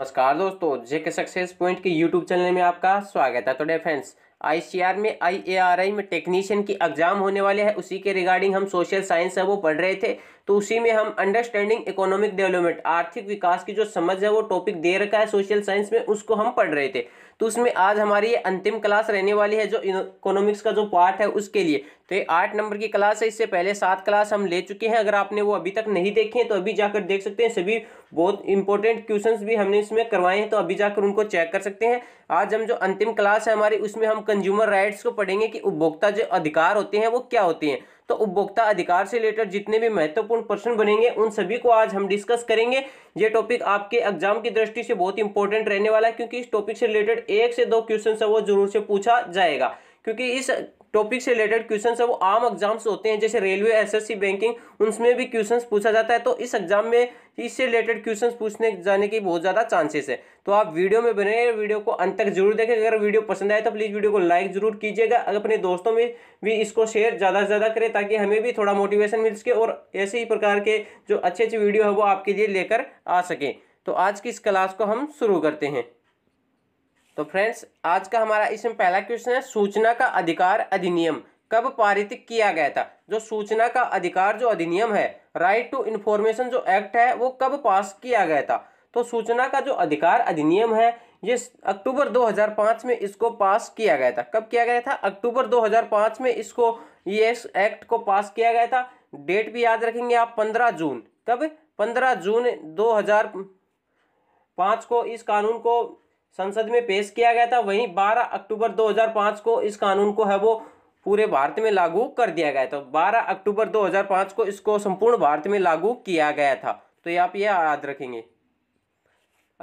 नमस्कार दोस्तों JK success point के यूट्यूब चैनल में आपका स्वागत है तो डे फ्रेंड्स आईसीआर में आईएआरआई में टेक्नीशियन की एग्जाम होने वाले हैं उसी के रिगार्डिंग हम सोशल साइंस है वो पढ़ रहे थे तो उसी में हम अंडरस्टैंडिंग इकोनॉमिक डेवलपमेंट आर्थिक विकास की जो समझ है वो टॉपिक दे रखा है सोशल साइंस में उसको हम पढ़ रहे थे तो उसमें आज हमारी ये अंतिम क्लास रहने वाली है जो इकोनॉमिक्स का जो पार्ट है उसके लिए तो ये आठ नंबर की क्लास है इससे पहले सात क्लास हम ले चुके हैं अगर आपने वो अभी तक नहीं देखी है तो अभी जाकर देख सकते हैं सभी बहुत इंपॉर्टेंट क्वेश्चंस भी हमने इसमें करवाए हैं तो अभी जाकर उनको चेक कर सकते हैं आज हम जो अंतिम क्लास है हमारी उसमें हम कंज्यूमर राइट्स को पढ़ेंगे कि उपभोक्ता जो अधिकार होते हैं वो क्या होते हैं तो उपभोक्ता अधिकार से रिलेटेड जितने भी महत्वपूर्ण प्रश्न बनेंगे उन सभी को आज हम डिस्कस करेंगे ये टॉपिक आपके एग्जाम की दृष्टि से बहुत इंपॉर्टेंट रहने वाला है क्योंकि इस टॉपिक से रिलेटेड एक से दो क्वेश्चन है वो जरूर से पूछा जाएगा क्योंकि इस टॉपिक से रिलेटेड क्वेश्चन है वो आम एग्जाम्स होते हैं जैसे रेलवे सी बैंकिंग उनमें भी क्वेश्चन पूछा जाता है तो इस एग्जाम में इससे रिलेटेड क्वेश्चन पूछने जाने की बहुत ज़्यादा चांसेस है तो आप वीडियो में बने रहिए वीडियो को अंत तक जरूर देखें अगर वीडियो पसंद आए तो प्लीज़ वीडियो को लाइक जरूर कीजिएगा अगर अपने दोस्तों में भी इसको शेयर ज़्यादा से ज़्यादा करें ताकि हमें भी थोड़ा मोटिवेशन मिल सके और ऐसे ही प्रकार के जो अच्छे अच्छे वीडियो है वो आपके लिए लेकर आ सकें तो आज की इस क्लास को हम शुरू करते हैं तो फ्रेंड्स आज का हमारा इसमें पहला क्वेश्चन है सूचना का अधिकार अधिनियम कब पारित किया गया था जो सूचना का अधिकार जो अधिनियम है राइट टू इन्फॉर्मेशन जो एक्ट है वो कब पास किया गया था तो सूचना का जो अधिकार अधिनियम है ये अक्टूबर 2005 में इसको पास किया गया था कब किया गया था अक्टूबर 2005 में इसको ये एक्ट को पास किया गया था डेट भी याद रखेंगे आप 15 जून कब 15 जून 2005 को इस कानून को संसद में पेश किया गया था वहीं 12 अक्टूबर 2005 को इस कानून को है वो पूरे भारत में लागू कर दिया गया था 12 अक्टूबर 2005 को इसको संपूर्ण भारत में लागू किया गया था तो ये आप ये याद रखेंगे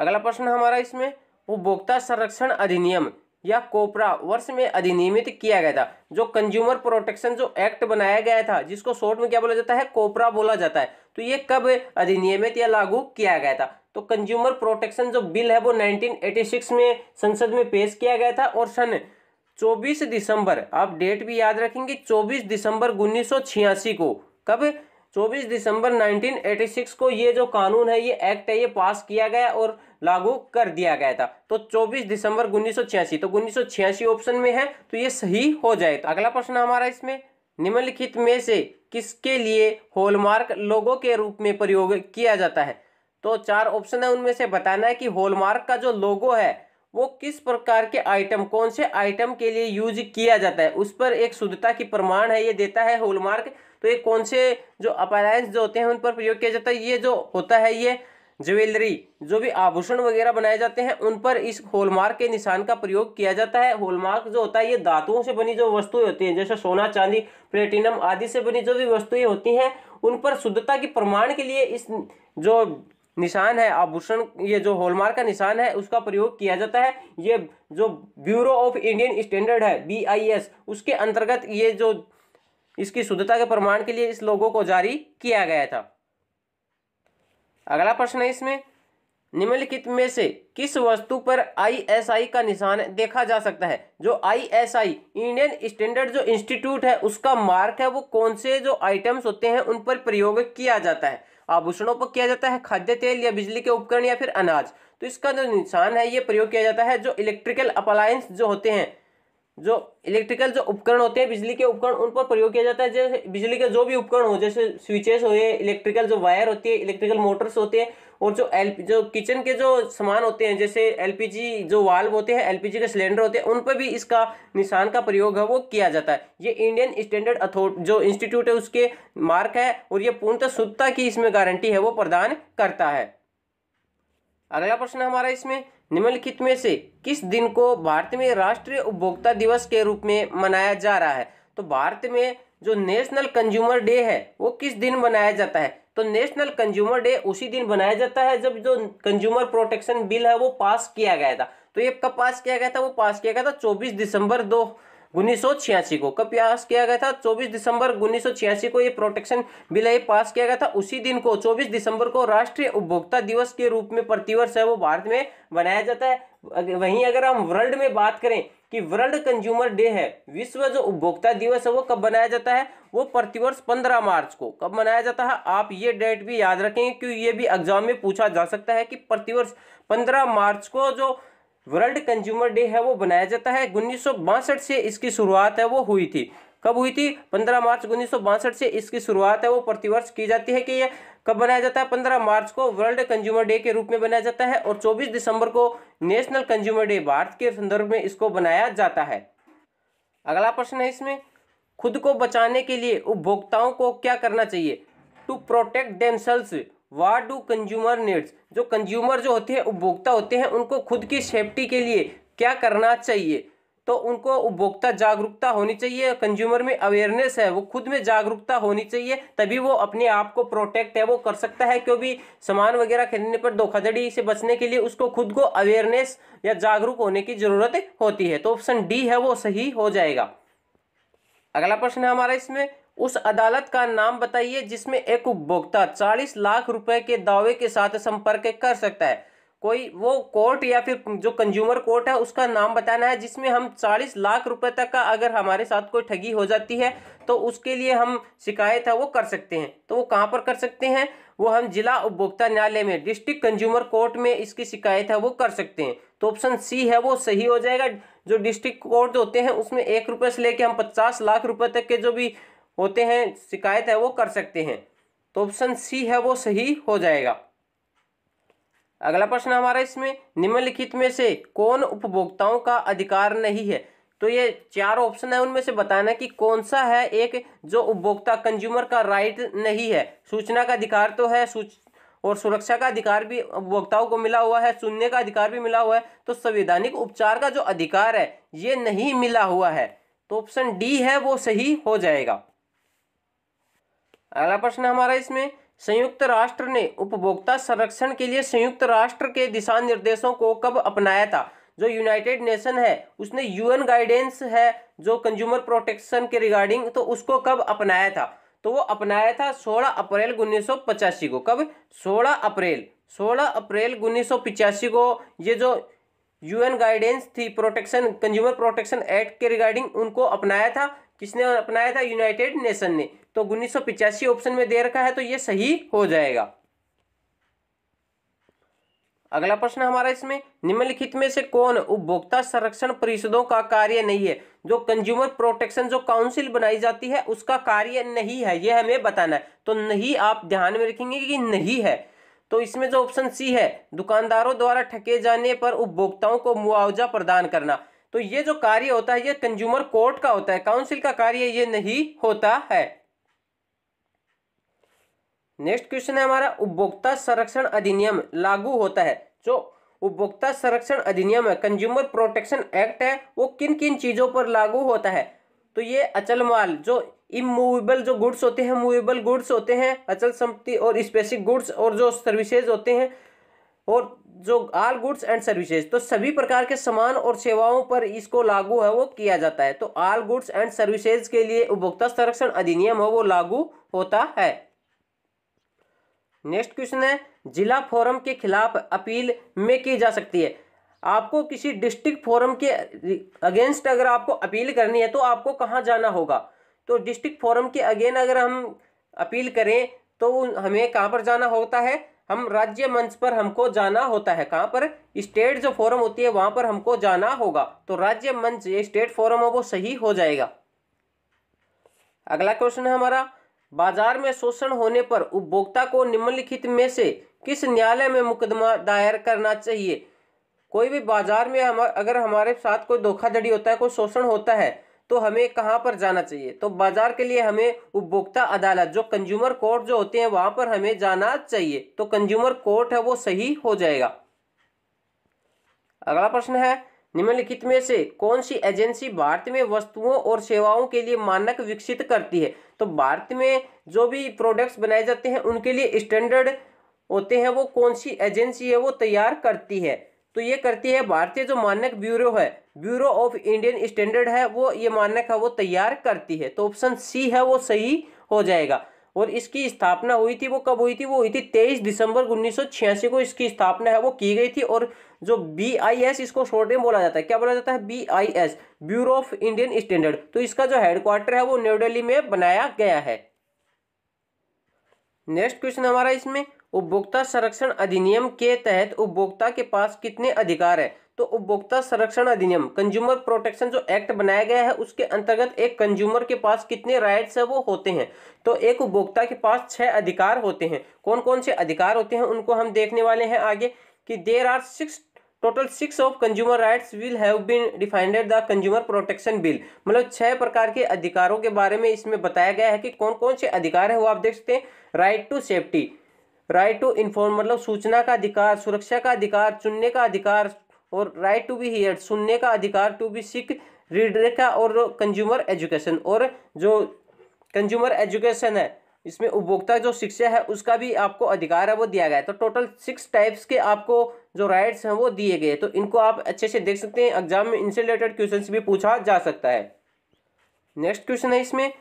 अगला प्रश्न हमारा इसमें उपभोक्ता संरक्षण अधिनियम या कोपरा वर्ष में अधिनियमित किया गया था जो कंज्यूमर प्रोटेक्शन जो एक्ट बनाया गया था जिसको शॉर्ट में क्या बोला जाता है कोपरा बोला जाता है तो ये कब अधिनियमित या लागू किया गया था तो कंज्यूमर प्रोटेक्शन जो बिल है वो 1986 में संसद में पेश किया गया था और सन 24 दिसंबर आप डेट भी याद रखेंगे 24 दिसंबर उन्नीस को कब 24 दिसंबर 1986 को ये जो कानून है ये एक्ट है ये पास किया गया और लागू कर दिया गया था तो 24 दिसंबर उन्नीस तो उन्नीस ऑप्शन में है तो ये सही हो जाए तो अगला प्रश्न हमारा इसमें निम्नलिखित में से किसके लिए हॉलमार्क लोगों के रूप में प्रयोग किया जाता है तो चार ऑप्शन है उनमें से बताना है कि हॉलमार्क का जो लोगो है वो किस प्रकार के आइटम कौन से आइटम के लिए यूज किया जाता है उस पर एक शुद्धता की प्रमाण है ये देता है हॉलमार्क तो ये कौन से जो अपलायंस जो होते हैं उन पर प्रयोग किया जाता है ये जो होता है ये ज्वेलरी जो भी आभूषण वगैरह बनाए जाते हैं उन पर इस होलमार्क के निशान का प्रयोग किया जाता है हॉलमार्क जो होता है ये धातुओं से बनी जो वस्तुएं होती हैं जैसे सोना चांदी प्लेटिनम आदि से बनी जो भी वस्तुएं होती हैं उन पर शुद्धता के प्रमाण के लिए इस जो निशान है आभूषण ये जो हॉलमार्क का निशान है उसका प्रयोग किया जाता है ये जो ब्यूरो ऑफ इंडियन स्टैंडर्ड है बी उसके अंतर्गत ये जो इसकी शुद्धता के प्रमाण के लिए इस लोगों को जारी किया गया था अगला प्रश्न है इसमें निम्नलिखित में से किस वस्तु पर आईएसआई का निशान देखा जा सकता है जो आईएसआई इंडियन स्टैंडर्ड जो इंस्टीट्यूट है उसका मार्क है वो कौन से जो आइटम्स होते हैं उन पर प्रयोग किया जाता है आभूषणों पर किया जाता है खाद्य तेल या बिजली के उपकरण या फिर अनाज तो इसका जो निशान है ये प्रयोग किया जाता है जो इलेक्ट्रिकल अप्लायंस जो होते हैं जो इलेक्ट्रिकल जो उपकरण होते हैं बिजली के उपकरण उन पर प्रयोग किया जाता है जैसे बिजली के जो भी उपकरण हो जैसे स्विचेस हो इलेक्ट्रिकल जो वायर होती है इलेक्ट्रिकल मोटर्स होते हैं और जो एल जो किचन के जो सामान होते हैं जैसे एलपीजी जो वाल्व होते हैं एलपीजी के सिलेंडर होते हैं उन पर भी इसका निशान का प्रयोग है वो किया जाता है ये इंडियन स्टैंडर्ड अथॉरिटी जो इंस्टीट्यूट है उसके मार्क है और ये पूर्णतः शुद्धता की इसमें गारंटी है वो प्रदान करता है अगला प्रश्न हमारा इसमें निम्नलिखित में से किस दिन को भारत में राष्ट्रीय उपभोक्ता दिवस के रूप में मनाया जा रहा है तो भारत में जो नेशनल कंज्यूमर डे है वो किस दिन मनाया जाता है तो नेशनल कंज्यूमर डे उसी दिन बनाया जाता है जब जो कंज्यूमर प्रोटेक्शन बिल है वो पास किया गया था तो ये कब पास किया गया था वो पास किया गया था 24 दिसंबर दो उन्नीस को कब पास किया गया था चौबीस दिसंबर उन्नीस को ये प्रोटेक्शन बिल है पास किया गया था उसी दिन को चौबीस दिसंबर को राष्ट्रीय उपभोक्ता दिवस के रूप में प्रतिवर्ष है वो भारत में मनाया जाता है वहीं अगर हम वर्ल्ड में बात करें कि वर्ल्ड कंज्यूमर डे है विश्व जो उपभोक्ता दिवस है वो कब मनाया जाता है वो प्रतिवर्ष 15 मार्च को कब मनाया जाता है आप ये डेट भी याद रखेंगे क्योंकि ये भी एग्जाम में पूछा जा सकता है कि प्रतिवर्ष 15 मार्च को जो वर्ल्ड कंज्यूमर डे है वो बनाया जाता है उन्नीस से इसकी शुरुआत है वो हुई थी कब हुई थी 15 मार्च उन्नीस से इसकी शुरुआत है वो प्रतिवर्ष की जाती है कि ये कब बनाया जाता है 15 मार्च को वर्ल्ड कंज्यूमर डे के रूप में बनाया जाता है और 24 दिसंबर को नेशनल कंज्यूमर डे भारत के संदर्भ में इसको बनाया जाता है अगला प्रश्न है इसमें खुद को बचाने के लिए उपभोक्ताओं को क्या करना चाहिए to protect themselves what do consumer needs जो कंज्यूमर जो होते हैं उपभोक्ता होते हैं उनको खुद की सेफ्टी के लिए क्या करना चाहिए तो उनको उपभोक्ता जागरूकता होनी चाहिए कंज्यूमर में अवेयरनेस है वो खुद में जागरूकता होनी चाहिए तभी वो अपने आप को प्रोटेक्ट है वो कर सकता है क्योंकि सामान वगैरह खरीदने पर धोखाधड़ी से बचने के लिए उसको खुद को अवेयरनेस या जागरूक होने की ज़रूरत होती है तो ऑप्शन डी है वो सही हो जाएगा अगला प्रश्न है हमारा इसमें उस अदालत का नाम बताइए जिसमें एक उपभोक्ता चालीस लाख रुपए के दावे के साथ संपर्क कर सकता है कोई वो कोर्ट या फिर जो कंज्यूमर कोर्ट है उसका नाम बताना है जिसमें हम चालीस लाख रुपए तक का अगर हमारे साथ कोई ठगी हो जाती है तो उसके लिए हम शिकायत है वो कर सकते हैं तो वो कहाँ पर कर सकते हैं वो हम जिला उपभोक्ता न्यायालय में डिस्ट्रिक्ट कंज्यूमर कोर्ट में इसकी शिकायत है वो कर सकते हैं तो ऑप्शन सी है वो सही हो जाएगा जो डिस्ट्रिक्ट कोर्ट होते हैं उसमें एक रुपये से लेकर हम पचास लाख रुपये तक के जो भी होते हैं शिकायत है वो कर सकते हैं तो ऑप्शन सी है वो सही हो जाएगा अगला प्रश्न हमारा इसमें निम्नलिखित में से कौन उपभोक्ताओं का अधिकार नहीं है तो ये चार ऑप्शन है उनमें से बताना कि कौन सा है एक जो उपभोक्ता कंज्यूमर का राइट नहीं है सूचना का अधिकार तो है सूच और सुरक्षा का अधिकार भी उपभोक्ताओं को मिला हुआ है सुनने का अधिकार भी मिला हुआ है तो संवैधानिक उपचार का जो अधिकार है ये नहीं मिला हुआ है तो ऑप्शन डी है वो सही हो जाएगा अगला प्रश्न हमारा इसमें संयुक्त राष्ट्र ने उपभोक्ता संरक्षण के लिए संयुक्त राष्ट्र के दिशा निर्देशों को कब अपनाया था जो यूनाइटेड नेशन है उसने यूएन गाइडेंस है जो कंज्यूमर प्रोटेक्शन के रिगार्डिंग तो उसको कब अपनाया था तो वो अपनाया था 16 अप्रैल उन्नीस को कब 16 अप्रैल 16 अप्रैल उन्नीस को ये जो यूएन गाइडेंस थी प्रोटेक्शन कंज्यूमर प्रोटेक्शन एक्ट के रिगार्डिंग उनको अपनाया था किसने अपनाया था यूनाइटेड नेशन ने तो उन्नीस ऑप्शन में दे रखा है तो ये सही हो जाएगा अगला प्रश्न हमारा इसमें निम्नलिखित में से कौन उपभोक्ता संरक्षण परिषदों का कार्य नहीं है जो कंज्यूमर प्रोटेक्शन जो काउंसिल बनाई जाती है उसका कार्य नहीं है यह हमें बताना है तो नहीं आप ध्यान में रखेंगे कि नहीं है तो इसमें जो ऑप्शन सी है दुकानदारों द्वारा ठके जाने पर उपभोक्ताओं को मुआवजा प्रदान करना तो ये जो कार्य होता है ये कंज्यूमर कोर्ट का होता है काउंसिल का कार्य ये नहीं होता है नेक्स्ट क्वेश्चन है हमारा उपभोक्ता संरक्षण अधिनियम लागू होता है जो उपभोक्ता संरक्षण अधिनियम है कंज्यूमर प्रोटेक्शन एक्ट है वो किन किन चीज़ों पर लागू होता है तो ये अचल माल जो इमूवेबल जो गुड्स होते हैं मूवेबल गुड्स होते हैं अचल संपत्ति और स्पेसिक गुड्स और जो सर्विसेज होते हैं और जो आल गुड्स एंड सर्विसेज तो सभी प्रकार के सामान और सेवाओं पर इसको लागू है वो किया जाता है तो आल गुड्स एंड सर्विसेज के लिए उपभोक्ता संरक्षण अधिनियम है वो लागू होता है नेक्स्ट क्वेश्चन है जिला फोरम के खिलाफ अपील में की जा सकती है आपको किसी डिस्ट्रिक्ट फोरम के अगेंस्ट अगर आपको अपील करनी है तो आपको कहाँ जाना होगा तो डिस्ट्रिक्ट फोरम के अगेन अगर हम अपील करें तो हमें कहाँ पर जाना होता है हम राज्य मंच पर हमको जाना होता है कहाँ पर स्टेट जो फोरम होती है वहाँ पर हमको जाना होगा तो राज्य मंच स्टेट फोरम है वो सही हो जाएगा अगला क्वेश्चन है हमारा बाजार में शोषण होने पर उपभोक्ता को निम्नलिखित में से किस न्यायालय में मुकदमा दायर करना चाहिए कोई भी बाजार में हम अगर हमारे साथ कोई धोखाधड़ी होता है कोई शोषण होता है तो हमें कहाँ पर जाना चाहिए तो बाजार के लिए हमें उपभोक्ता अदालत जो कंज्यूमर कोर्ट जो होते हैं वहाँ पर हमें जाना चाहिए तो कंज्यूमर कोर्ट है वो सही हो जाएगा अगला प्रश्न है निम्नलिखित में से कौन सी एजेंसी भारत में वस्तुओं और सेवाओं के लिए मानक विकसित करती है तो भारत में जो भी प्रोडक्ट्स बनाए जाते हैं उनके लिए स्टैंडर्ड होते हैं वो कौन सी एजेंसी है वो तैयार करती है तो ये करती है भारतीय जो मानक ब्यूरो है ब्यूरो ऑफ इंडियन स्टैंडर्ड है वो ये मानक है वो तैयार करती है तो ऑप्शन सी है वो सही हो जाएगा और इसकी स्थापना हुई थी वो कब हुई थी वो हुई थी तेईस दिसंबर उन्नीस को इसकी स्थापना है वो की गई थी और जो बी आई एस इसको शॉर्ट में बोला जाता है क्या बोला जाता है B I S Bureau of Indian Standard तो इसका जो हेडक्वार्टर है वो न्यू दिल्ली में बनाया गया है नेक्स्ट क्वेश्चन हमारा इसमें उपभोक्ता संरक्षण अधिनियम के तहत उपभोक्ता के पास कितने अधिकार हैं तो उपभोक्ता संरक्षण अधिनियम कंज्यूमर प्रोटेक्शन जो एक्ट बनाया गया है उसके अंतर्गत एक कंज्यूमर के पास कितने राइट्स है वो होते हैं तो एक उपभोक्ता के पास छह अधिकार होते हैं कौन कौन से अधिकार होते हैं उनको हम देखने वाले हैं आगे कि there are six total six of consumer rights will have been defined the consumer protection bill मतलब छह प्रकार के अधिकारों के बारे में इसमें बताया गया है कि कौन कौन से अधिकार है वो आप देख सकते हैं right to safety right to inform मतलब सूचना का अधिकार सुरक्षा का अधिकार चुनने का अधिकार और राइट टू बी हियर सुनने का अधिकार टू बी सिक रीडर का और कंज्यूमर एजुकेशन और जो कंज्यूमर एजुकेशन है इसमें उपभोक्ता जो शिक्षा है उसका भी आपको अधिकार है वो दिया गया है तो टोटल सिक्स टाइप्स के आपको जो राइट्स हैं वो दिए गए तो इनको आप अच्छे से देख सकते हैं एग्जाम में इनसे रिलेटेड क्वेश्चन भी पूछा जा सकता है नेक्स्ट क्वेश्चन है इसमें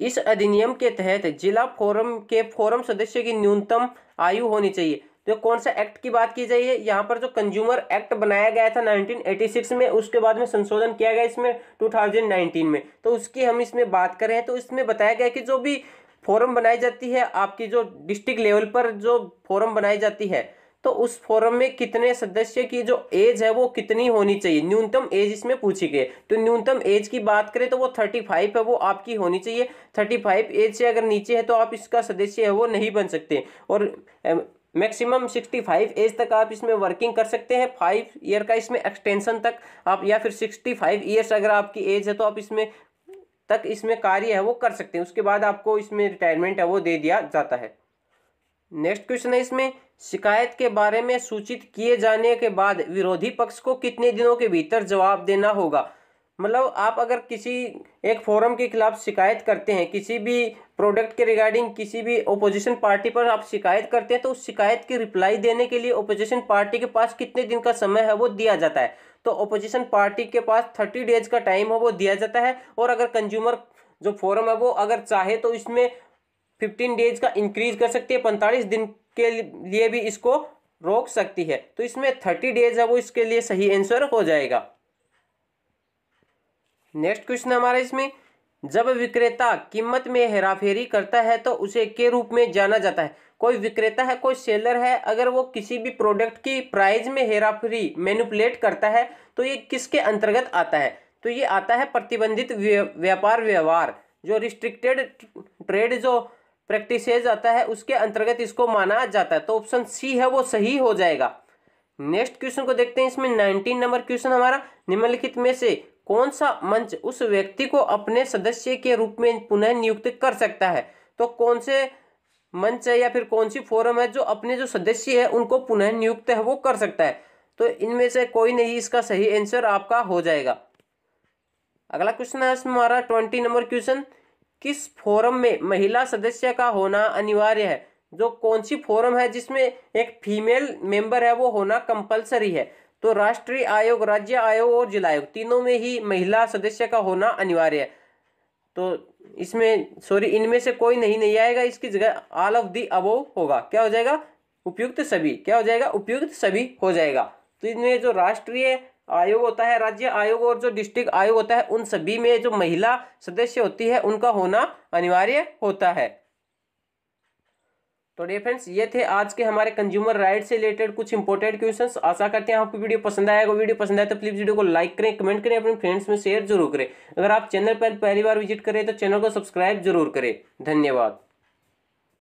इस अधिनियम के तहत जिला फोरम के फोरम सदस्य की न्यूनतम आयु होनी चाहिए तो कौन सा एक्ट की बात की जाइए यहाँ पर जो कंज्यूमर एक्ट बनाया गया था 1986 में उसके बाद में संशोधन किया गया इसमें 2019 में तो उसकी हम इसमें बात कर रहे हैं तो इसमें बताया गया कि जो भी फोरम बनाई जाती है आपकी जो डिस्ट्रिक्ट लेवल पर जो फोरम बनाई जाती है तो उस फोरम में कितने सदस्य की जो एज है वो कितनी होनी चाहिए न्यूनतम एज इसमें पूछी गई तो न्यूनतम एज की बात करें तो वो थर्टी फाइव है वो आपकी होनी चाहिए थर्टी फाइव एज से अगर नीचे है तो आप इसका सदस्य है वो नहीं बन सकते और मैक्सिमम सिक्सटी फाइव एज तक आप इसमें वर्किंग कर सकते हैं फाइव ईयर का इसमें एक्सटेंशन तक आप या फिर सिक्सटी फाइव ईयर्स अगर आपकी एज है तो आप इसमें तक इसमें कार्य है वो कर सकते हैं उसके बाद आपको इसमें रिटायरमेंट है वो दे दिया जाता है नेक्स्ट क्वेश्चन है इसमें शिकायत के बारे में सूचित किए जाने के बाद विरोधी पक्ष को कितने दिनों के भीतर जवाब देना होगा मतलब आप अगर किसी एक फोरम के खिलाफ शिकायत करते हैं किसी भी प्रोडक्ट के रिगार्डिंग किसी भी ओपोजिशन पार्टी पर आप शिकायत करते हैं तो उस शिकायत की रिप्लाई देने के लिए ओपोजिशन पार्टी के पास कितने दिन का समय है वो दिया जाता है तो ओपोजिशन पार्टी के पास थर्टी डेज का टाइम है वो दिया जाता है और अगर कंज्यूमर जो फोरम है वो अगर चाहे तो इसमें फिफ्टीन डेज का इंक्रीज कर सकती है पैंतालीस दिन के लिए भी इसको रोक सकती है तो इसमें थर्टी डेज है वो इसके लिए सही आंसर हो जाएगा नेक्स्ट क्वेश्चन हमारा इसमें जब विक्रेता कीमत में हेराफेरी करता है तो उसे के रूप में जाना जाता है कोई विक्रेता है कोई सेलर है अगर वो किसी भी प्रोडक्ट की प्राइस में हेराफेरी मैनुपलेट करता है तो ये किसके अंतर्गत आता है तो ये आता है प्रतिबंधित व्यापार व्यवहार जो रिस्ट्रिक्टेड ट्रेड जो प्रैक्टिसेज आता है उसके अंतर्गत इसको माना जाता है तो ऑप्शन सी है वो सही हो जाएगा नेक्स्ट क्वेश्चन को देखते हैं इसमें नाइनटीन नंबर क्वेश्चन हमारा निम्नलिखित में से कौन सा मंच उस व्यक्ति को अपने सदस्य के रूप में पुनः नियुक्त कर सकता है तो कौन से मंच है या फिर कौन सी फोरम है जो अपने जो सदस्य है उनको पुनः नियुक्त है वो कर सकता है तो इनमें से कोई नहीं इसका सही आंसर आपका हो जाएगा अगला क्वेश्चन है हमारा ट्वेंटी नंबर क्वेश्चन किस फोरम में महिला सदस्य का होना अनिवार्य है जो कौन सी फोरम है जिसमें एक फीमेल मेंबर है वो होना कंपलसरी है तो राष्ट्रीय आयोग राज्य आयोग और जिला आयोग तीनों में ही महिला सदस्य का होना अनिवार्य है तो इसमें सॉरी इनमें से कोई नहीं नहीं आएगा इसकी जगह ऑल ऑफ दी अबोव होगा क्या हो जाएगा उपयुक्त सभी क्या हो जाएगा उपयुक्त सभी हो जाएगा तो इनमें जो राष्ट्रीय आयोग होता है राज्य आयोग और जो डिस्ट्रिक्ट आयोग होता है उन सभी में जो महिला सदस्य होती है उनका होना अनिवार्य होता है तो डे फ्रेंड्स ये थे आज के हमारे कंज्यूमर राइट से रिलेटेड कुछ इंपॉर्टेंट क्वेश्चंस आशा करते हैं आपको वीडियो पसंद आएगा वीडियो पसंद आए तो प्लीज़ वीडियो को लाइक करें कमेंट करें अपने फ्रेंड्स में शेयर जरूर करें अगर आप चैनल पर पहली बार विजिट करें तो चैनल को सब्सक्राइब जरूर करें धन्यवाद